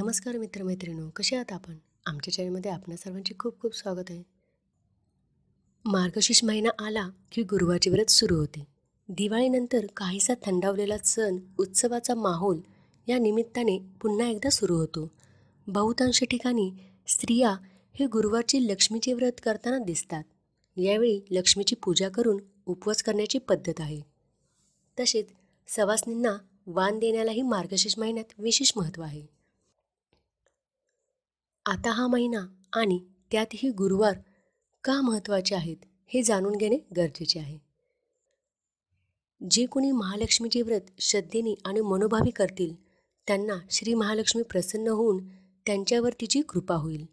नमस्कार मित्रमैत्रिणू कसे आहात आपण आमच्या चॅनलमध्ये आपल्या सर्वांचे खूप खूप स्वागत आहे मार्गशीर्ष महिना आला की गुरुवारची व्रत सुरू होते दिवाळीनंतर काहीसा थंडावलेला सण उत्सवाचा माहोल या निमित्ताने पुन्हा एकदा सुरू होतो बहुतांश ठिकाणी स्त्रिया हे गुरुवारची लक्ष्मीचे व्रत करताना दिसतात यावेळी लक्ष्मीची पूजा करून उपवास करण्याची पद्धत आहे तसेच सवासनींना वान देण्यालाही मार्गशीर्ष महिन्यात विशेष महत्त्व आहे आता हा महिना आणि त्यातही गुरुवार का महत्त्वाचे आहेत हे जाणून घेणे गरजेचे आहे जे कोणी महालक्ष्मीचे व्रत श्रद्धेने आणि मनोभावी करतील त्यांना श्री महालक्ष्मी प्रसन्न होऊन त्यांच्यावर तिची कृपा होईल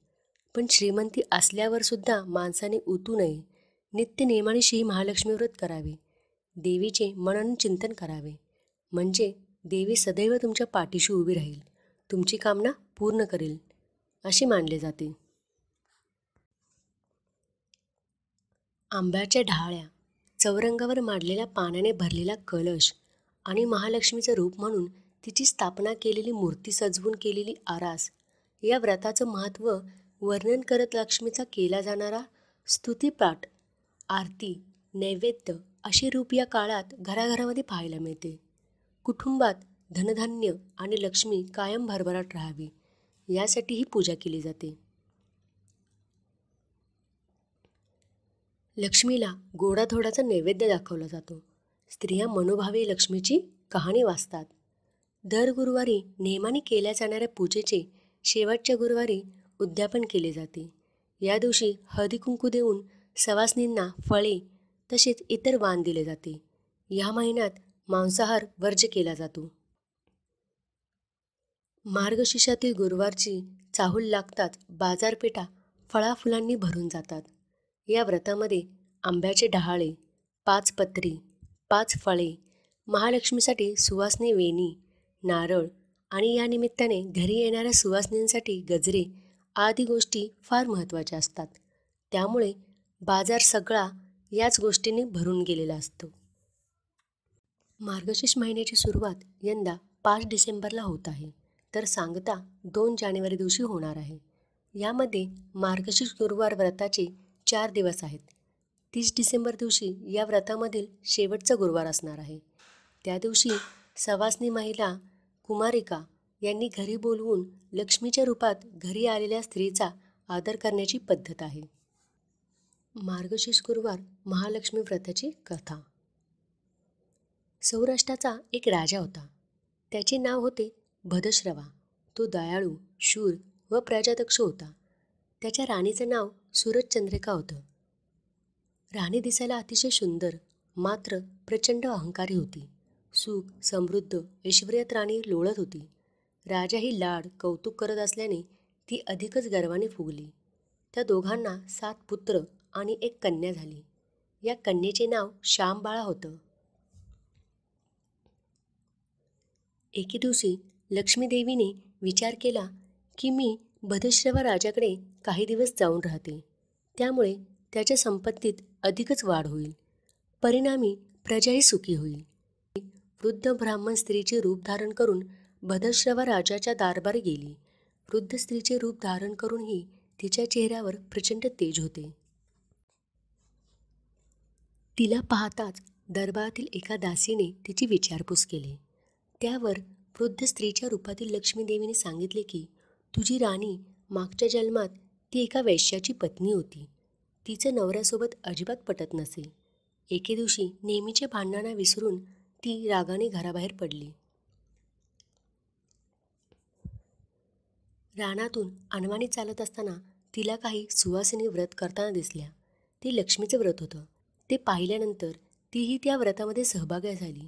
पण श्रीमंती असल्यावरसुद्धा माणसाने उतू नये नियमाने श्री महालक्ष्मी व्रत करावे देवीचे मनन चिंतन करावे म्हणजे देवी सदैव तुमच्या पाठीशी उभी राहील तुमची कामना पूर्ण करेल अशी मानले जाते आंब्याच्या ढाळ्या चौरंगावर मांडलेल्या पाण्याने भरलेला कलश आणि महालक्ष्मीचं रूप म्हणून तिची स्थापना केलेली मूर्ती सजवून केलेली आरास या व्रताचं महत्त्व वर्णन करत लक्ष्मीचा केला जाणारा स्तुतीपाठ आरती नैवेद्य अशी रूप या काळात घराघरामध्ये पाहायला मिळते कुटुंबात धनधान्य आणि लक्ष्मी कायम भरभराट राहावी यासाठी ही पूजा केली जाते लक्ष्मीला गोडाधोडाचा नैवेद्य दाखवला जातो स्त्रिया मनोभावे लक्ष्मीची कहाणी वाचतात दर गुरुवारी नेहमाने केल्या जाणाऱ्या पूजेचे शेवटच्या गुरुवारी उद्यापन केले जाते या दिवशी हळदी कुंकू देऊन सवासनींना फळे तसेच इतर वाण दिले जाते या महिन्यात मांसाहार वर्ज्य केला जातो मार्गशीषातील गुरुवारची चाहूल लागताच बाजारपेठा फळाफुलांनी भरून जातात या व्रतामध्ये आंब्याचे डहाळे पाच पत्री पाच फळे महालक्ष्मीसाठी सुवासनी वेणी नारळ आणि या निमित्ताने घरी येणाऱ्या सुवासनींसाठी गजरे आदी गोष्टी फार महत्त्वाच्या असतात त्यामुळे बाजार सगळा याच गोष्टीने भरून गेलेला असतो मार्गशीर्ष महिन्याची सुरुवात यंदा पाच डिसेंबरला होत आहे तर सांगता दोन जानेवारी दिवशी होणार आहे यामध्ये मार्गशीर्ष गुरुवार व्रताचे चार दिवस आहेत तीस डिसेंबर दिवशी या व्रतामधील शेवटचा गुरुवार असणार आहे त्या दिवशी सवासनी महिला कुमारिका यांनी घरी बोलवून लक्ष्मीच्या रूपात घरी आलेल्या स्त्रीचा आदर करण्याची पद्धत आहे मार्गशीर्ष गुरुवार महालक्ष्मी व्रताची कथा सौराष्ट्राचा एक राजा होता त्याचे नाव होते भदश्रवा तो दयाळू शूर व प्रजादक्ष होता त्याच्या राणीचं नाव सूरजचंद्रिका होतं राणी दिसायला अतिशय सुंदर मात्र प्रचंड अहंकारी होती सुख समृद्ध ऐश्वर्यात राणी लोळत होती राजाही लाड कौतुक करत असल्याने ती अधिकच गर्वाने फुगली त्या दोघांना सात पुत्र आणि एक कन्या झाली या कन्येचे नाव श्यामबाळा होतं एके दिवशी लक्ष्मीदेवीने विचार केला की मी बधश्रव राजाकडे काही दिवस जाऊन राहते त्यामुळे त्याच्या संपत्तीत अधिकच वाढ होईल परिणामी प्रजाही सुखी होईल वृद्ध ब्राह्मण स्त्रीचे रूप धारण करून बधश्रव राजाच्या दारबार गेली वृद्ध स्त्रीचे रूप धारण करूनही तिच्या चेहऱ्यावर प्रचंड तेज होते तिला पाहताच दरबारातील एका दासीने तिची विचारपूस केली त्यावर वृद्ध स्त्रीच्या रूपातील लक्ष्मीदेवीने सांगितले की तुझी राणी मागच्या जन्मात ती एका वैश्याची पत्नी होती तिचं नवऱ्यासोबत अजिबात पटत नसे एके दिवशी नेहमीच्या भांडणांना विसरून ती रागाने घराबाहेर पडली रानातून अनवाणी चालत असताना तिला काही सुवासिनी व्रत करताना दिसल्या ते लक्ष्मीचं व्रत होतं ते पाहिल्यानंतर तीही त्या व्रतामध्ये सहभागी झाली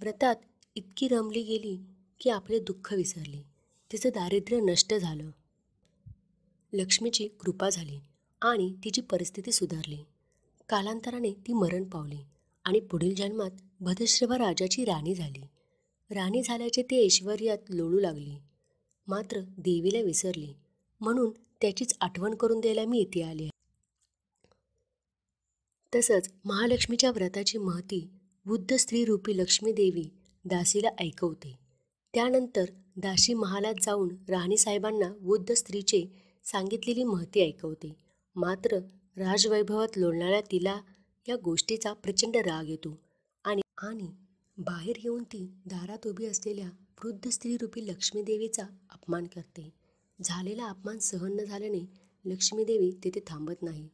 व्रतात इतकी रमली गेली की आपले दुःख विसरले तिचं दारिद्र्य नष्ट झालं लक्ष्मीची कृपा झाली आणि तिची परिस्थिती सुधारली कालांतराने ती मरण पावली आणि पुढील जन्मात भदश्रभा राजाची राणी झाली राणी झाल्याचे ते ऐश्वर्यात लोळू लागली मात्र देवीला विसरली म्हणून त्याचीच आठवण करून द्यायला मी इथे आले तसंच महालक्ष्मीच्या व्रताची महती बुद्ध स्त्रीरूपी लक्ष्मी देवी दासीला ऐकवते त्यानंतर दाशी महालात जाऊन राणीसाहेबांना वृद्ध स्त्रीचे सांगितलेली महती ऐकवते मात्र राजवैभवात लोळणाऱ्या तिला या गोष्टीचा प्रचंड राग येतो आणि आणि बाहेर येऊन ती दारात उभी असलेल्या वृद्ध स्त्रीरूपी लक्ष्मीदेवीचा अपमान करते झालेला अपमान सहन न झाल्याने लक्ष्मीदेवी तिथे थांबत नाही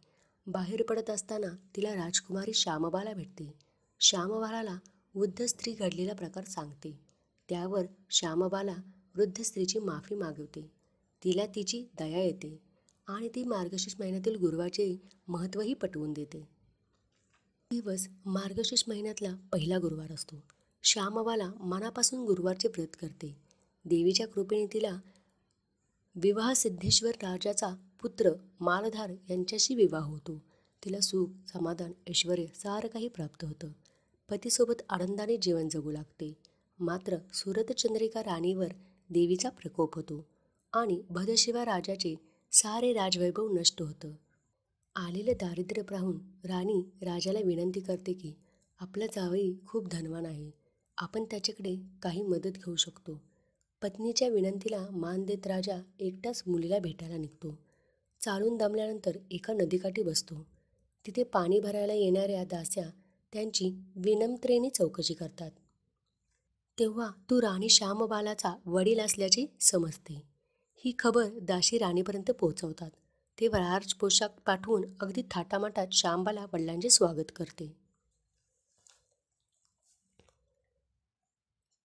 बाहेर पडत असताना तिला राजकुमारी श्यामबाला भेटते श्यामबाला वृद्ध स्त्री घडलेला प्रकार सांगते त्यावर श्यामबाला वृद्ध स्त्रीची माफी मागवते तिला तिची दया येते आणि ती मार्गशीर्ष महिन्यातील गुरुवारचे महत्त्वही पटवून देते दिवस मार्गशीर्ष महिन्यातला पहिला गुरुवार असतो श्यामबाला मनापासून गुरुवारचे व्रत करते देवीच्या कृपेने तिला विवाह सिद्धेश्वर राजाचा पुत्र मालधार यांच्याशी विवाह होतो तिला सुख समाधान ऐश्वर सारं काही प्राप्त होतं पतीसोबत आनंदाने जीवन जगू लागते मात्र सुरतचंद्रिका राणीवर देवीचा प्रकोप होतो आणि भदशिवा राजाचे सारे राजवैभव नष्ट होतं आलेलं दारिद्र्य पाहून राणी राजाला विनंती करते की आपला जावई खूप धनवान आहे आपण त्याच्याकडे काही मदत घेऊ शकतो पत्नीच्या विनंतीला मान देत राजा एकटाच मुलीला भेटायला निघतो चालून दमल्यानंतर एका नदीकाठी बसतो तिथे पाणी भरायला येणाऱ्या दास्या त्यांची विनमत्रेने चौकशी करतात तेव्हा तू राणी श्यामबालाचा वडील असल्याचे समजते ही खबर दाशी राणीपर्यंत पोहोचवतात ते वरार्ज पोशाख पाठवून अगदी थाटामाटात श्यामबाला वडिलांचे स्वागत करते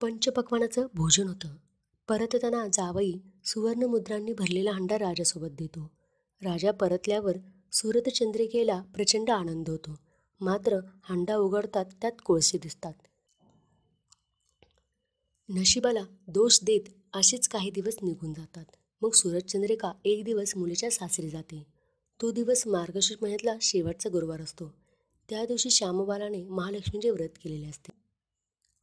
पंचपक्वानाचं भोजन होतं परतताना जावई सुवर्णमुद्रांनी भरलेला हंडा राजासोबत देतो राजा परतल्यावर सूरतचंद्रिकेला प्रचंड आनंद होतो मात्र हंडा उघडतात त्यात कोळसे दिसतात नशिबाला दोष देत असेच काही दिवस निघून जातात मग सूरज एक दिवस मुलीच्या सासरी जाते तो दिवस मार्गशीर्ष महिन्यातला शेवटचा गुरुवार असतो त्या दिवशी श्यामबालाने महालक्ष्मीचे व्रत केलेले असते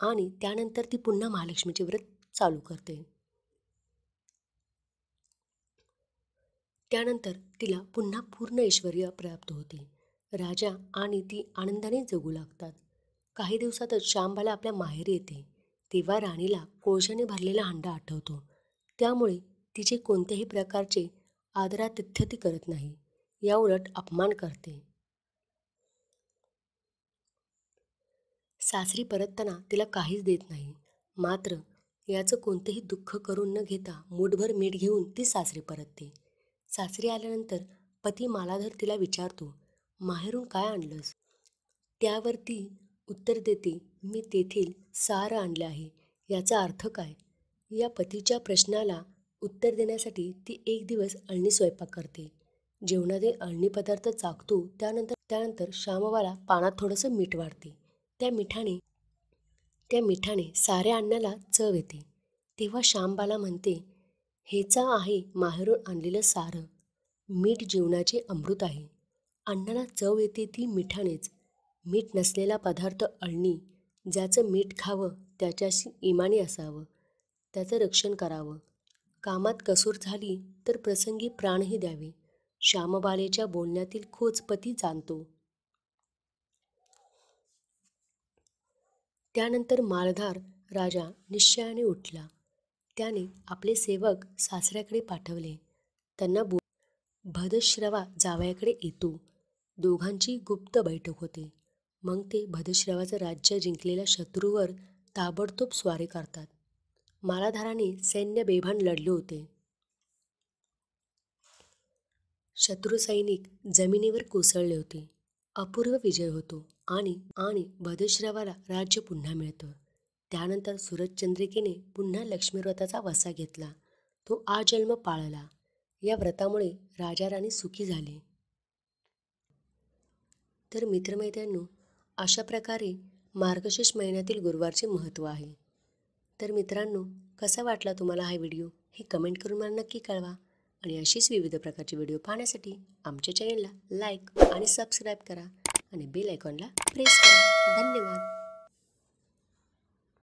आणि त्यानंतर ती पुन्हा महालक्ष्मीचे व्रत चालू करते त्यानंतर तिला पुन्हा पूर्ण ऐश्वर प्राप्त होते राजा आणि ती आनंदाने जगू लागतात काही दिवसातच श्यामबाला आपल्या माहेरी येते तेव्हा राणीला कोळशाने भरलेला हंडा आठवतो त्यामुळे तिचे कोणत्याही प्रकारचे आदरातिथ्य ती करत नाही या उलट अपमान करते सासरी परतताना तिला काहीच देत नाही मात्र याचं कोणतेही दुःख करून न घेता मुठभर मीठ घेऊन ती सासरी परतते सासरी आल्यानंतर पती मालाधर तिला विचारतो माहेरून काय आणलंस त्यावर ती उत्तर देते मी तेथील सार आणले आहे याचा अर्थ काय या पतीच्या प्रश्नाला उत्तर देण्यासाठी ती एक दिवस अळणी स्वयंपाक करते जेवणातील अळणी पदार्थ चाकतो त्यानंतर त्यानंतर श्यामवाला पानात थोडंसं मीठ वाढते त्या मिठाने त्या मिठाने साऱ्या आणण्याला चव येते तेव्हा श्यामबाला म्हणते हेचा आहे माहेरून आणलेलं सारं मीठ जीवनाचे अमृत आहे अण्णाला चव येते ती मिठानेच मीठ नसलेला पदार्थ अळणी ज्याचं मीठ खावं त्याच्याशी इमानी असावं त्याचं रक्षण करावं कामात कसूर झाली तर प्रसंगी प्राणही द्यावे श्यामबालेच्या बोलण्यातील खोच पती जाणतो त्यानंतर मालधार राजा निश्चयाने उठला त्याने आपले सेवक सासऱ्याकडे पाठवले त्यांना बो भदश्रवा जावयाकडे येतो दोघांची गुप्त बैठक होते मग ते भदश्रवाचं राज्य जिंकलेल्या शत्रूवर ताबडतोब स्वारी करतात मालाधाराने सैन्य बेभान लढले होते शत्रू सैनिक जमिनीवर कोसळले होते अपूर्व विजय होतो आणि आणि भदश्रवाला राज्य पुन्हा मिळतं त्यानंतर सूरजचंद्रिकेने पुन्हा लक्ष्मीव्रताचा वसा घेतला तो आजन्म पाळला या व्रतामुळे राजा सुखी झाले तर मित्रमैत्रिणींनो अशा प्रकारे मार्गशीर्ष महिन्यातील गुरुवारचे महत्त्व आहे तर मित्रांनो कसा वाटला तुम्हाला हा व्हिडिओ हे कमेंट करून मला नक्की कळवा आणि अशीच विविध प्रकारचे व्हिडिओ पाहण्यासाठी आमच्या चॅनलला लाईक आणि सबस्क्राईब करा आणि बेल आयकॉनला प्रेस करा धन्यवाद